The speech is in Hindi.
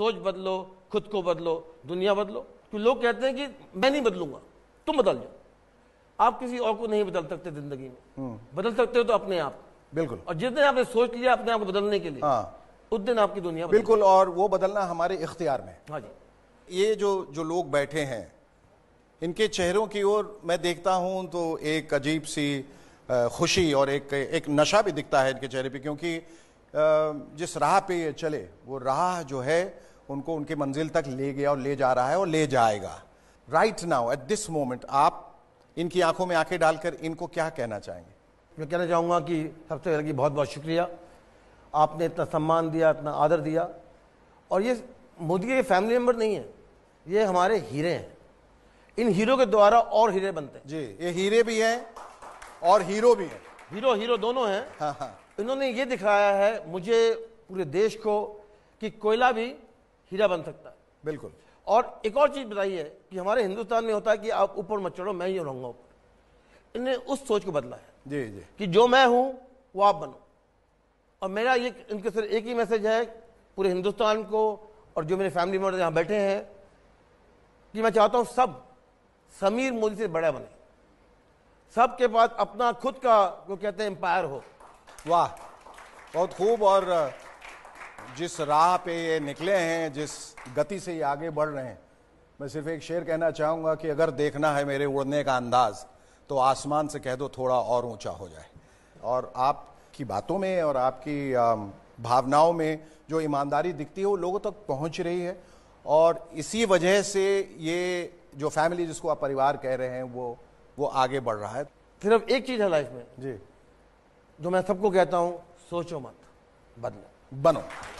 सोच बदलो खुद को बदलो दुनिया बदलो क्योंकि लोग कहते हैं कि मैं नहीं बदलूंगा तुम बदल जाओ आप किसी और को नहीं बदल सकते जिंदगी में हम्म। बदल सकते हो तो अपने आप बिल्कुल और जिस दिन आपने सोच लिया अपने आप को बदलने के लिए हाँ। उस दिन आपकी दुनिया बिल्कुल और वो बदलना हमारे इख्तियार में हाँ जी ये जो जो लोग बैठे हैं इनके चेहरों की ओर मैं देखता हूं तो एक अजीब सी खुशी और एक एक नशा भी दिखता है इनके चेहरे पे क्योंकि जिस राह पे ये चले वो राह जो है उनको उनके मंजिल तक ले गया और ले जा रहा है और ले जाएगा right now at this moment आप इनकी आंखों में आंखें डालकर इनको क्या कहना चाहेंगे मैं कहना चाहूँगा कि सबसे पहले की बहुत बहुत शुक्रिया आपने इतना सम्मान दिया इतना आदर दिया और ये मोदी के फैमिली मेम्बर नहीं है ये हमारे हीरे हैं इन हीरो के द्वारा और हीरे बनते हैं जी ये हीरे भी हैं और हीरो भी हैं हीरो हीरो दोनों हैं हाँ हाँ इन्होंने ये दिखाया है मुझे पूरे देश को कि कोयला भी हीरा बन सकता है बिल्कुल और एक और चीज़ बताइए कि हमारे हिंदुस्तान में होता है कि आप ऊपर मत चढ़ो मैं ही रहूंगा ऊपर इन्हें उस सोच को बदला है जी जी कि जो मैं हूँ वो आप बनो और मेरा ये इनके सिर्फ एक ही मैसेज है पूरे हिंदुस्तान को और जो मेरे फैमिली मेम्बर यहाँ बैठे हैं कि मैं चाहता हूँ सब समीर मोदी से बड़ा बने सबके पास अपना खुद का वो कहते हैं एम्पायर हो वाह बहुत खूब और जिस राह पे ये निकले हैं जिस गति से ये आगे बढ़ रहे हैं मैं सिर्फ एक शेर कहना चाहूँगा कि अगर देखना है मेरे उड़ने का अंदाज तो आसमान से कह दो थोड़ा और ऊंचा हो जाए और आपकी बातों में और आपकी भावनाओं में जो ईमानदारी दिखती है वो लोगों तक पहुँच रही है और इसी वजह से ये जो फैमिली जिसको आप परिवार कह रहे हैं वो वो आगे बढ़ रहा है सिर्फ एक चीज़ है लाइफ में जी जो मैं सबको कहता हूँ सोचो मत बदलो बनो